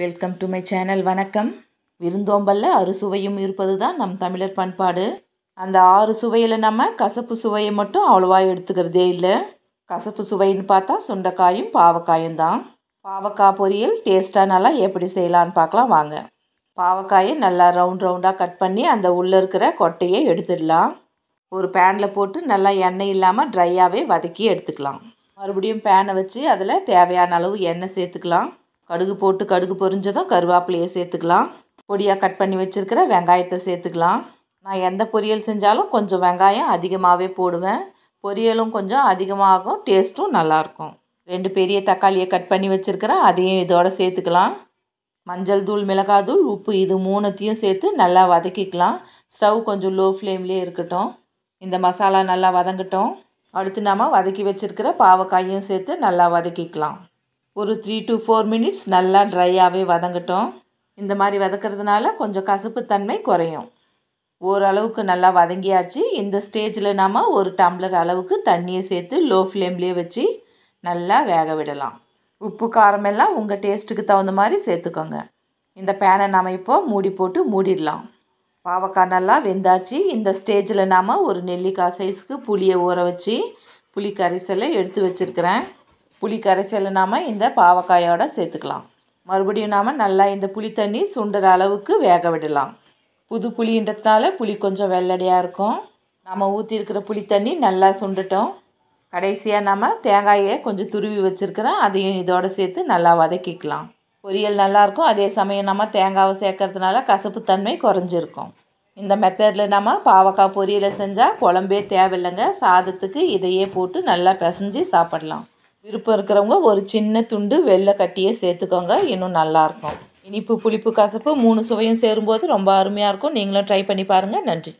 welcome to my channel வணக்கம் விருந்தோம்பல்ல அறுசுவையும் இருப்பது தான் நம் தமிழர் பண்பாடு அந்த ஆறு சுவையில் நம்ம கசப்பு சுவையை மட்டும் அவ்வளோவா எடுத்துக்கிறதே இல்லை கசப்பு சுவைன்னு பார்த்தா சுண்டைக்காயும் பாவக்காயும் தான் பாவக்காய் பொரியல் டேஸ்ட்டாக நல்லா எப்படி செய்யலான்னு பார்க்கலாம் வாங்க பாவக்காயை நல்லா ரவுண்ட் ரவுண்டாக கட் பண்ணி அந்த உள்ளே இருக்கிற கொட்டையை எடுத்துடலாம் ஒரு பேனில் போட்டு நல்லா எண்ணெய் இல்லாமல் ட்ரையாகவே வதக்கி எடுத்துக்கலாம் மறுபடியும் பேனை வச்சு அதில் தேவையான அளவு எண்ணெய் சேர்த்துக்கலாம் கடுகு போட்டு கடுகு பொரிஞ்சதும் கருவேப்பிலையை சேர்த்துக்கலாம் பொடியாக கட் பண்ணி வச்சுருக்கிற வெங்காயத்தை சேர்த்துக்கலாம் நான் எந்த பொரியல் செஞ்சாலும் கொஞ்சம் வெங்காயம் அதிகமாகவே போடுவேன் பொரியலும் கொஞ்சம் அதிகமாகும் டேஸ்ட்டும் நல்லாயிருக்கும் ரெண்டு பெரிய தக்காளியை கட் பண்ணி வச்சுருக்கிறேன் அதையும் இதோடு சேர்த்துக்கலாம் மஞ்சள் தூள் மிளகாத்தூள் உப்பு இது மூணுத்தையும் சேர்த்து நல்லா வதக்கிக்கலாம் ஸ்டவ் கொஞ்சம் லோ ஃப்ளேம்லேயே இருக்கட்டும் இந்த மசாலா நல்லா வதங்கட்டும் அடுத்து நாம் வதக்கி வச்சுருக்கிற பாவக்காயும் சேர்த்து நல்லா வதக்கிக்கலாம் ஒரு த்ரீ டு ஃபோர் மினிட்ஸ் நல்லா ட்ரையாகவே வதங்கட்டும் இந்த மாதிரி வதக்கிறதுனால கொஞ்சம் கசப்புத்தன்மை குறையும் ஓரளவுக்கு நல்லா வதங்கியாச்சு இந்த ஸ்டேஜில் நாம் ஒரு டம்ளர் அளவுக்கு தண்ணியை சேர்த்து லோ ஃப்ளேம்லேயே வச்சு நல்லா வேக விடலாம் உப்பு காரமெல்லாம் உங்கள் டேஸ்ட்டுக்கு தகுந்த மாதிரி சேர்த்துக்கோங்க இந்த பேனை நாம் இப்போது மூடி போட்டு மூடிடலாம் பாவக்காய் நல்லா வெந்தாச்சு இந்த ஸ்டேஜில் நாம் ஒரு நெல்லிக்காய் சைஸுக்கு புளியை ஊற வச்சு புளி கரிசலை எடுத்து வச்சுருக்கிறேன் புளி கரைசலை நாம் இந்த பாவக்காயோடு சேர்த்துக்கலாம் மறுபடியும் நாம் நல்லா இந்த புளி தண்ணி சுண்டுற அளவுக்கு வேக விடலாம் புது புளின்றதுனால புளி கொஞ்சம் வெள்ளடியாக இருக்கும் நம்ம ஊற்றிருக்கிற புளி தண்ணி நல்லா சுண்டுட்டோம் கடைசியாக நம்ம தேங்காயை கொஞ்சம் துருவி வச்சுருக்கிறோம் அதையும் இதோடு சேர்த்து நல்லா வதக்கிக்கலாம் பொரியல் நல்லாயிருக்கும் அதே சமயம் நம்ம தேங்காவை சேர்க்கறதுனால கசப்புத்தன்மை குறைஞ்சிருக்கும் இந்த மெத்தடில் நம்ம பாவக்காய் பொரியலை செஞ்சால் குழம்பே தேவையில்லைங்க சாதத்துக்கு இதையே போட்டு நல்லா பிசைஞ்சு சாப்பிடலாம் விருப்பம் இருக்கிறவங்க ஒரு சின்ன துண்டு வெள்ளை கட்டியை சேர்த்துக்கோங்க இன்னும் நல்லாயிருக்கும் இனிப்பு புளிப்பு கசப்பு மூணு சுவையும் சேரும்போது ரொம்ப அருமையாக இருக்கும் நீங்களும் ட்ரை பண்ணி பாருங்கள் நன்றி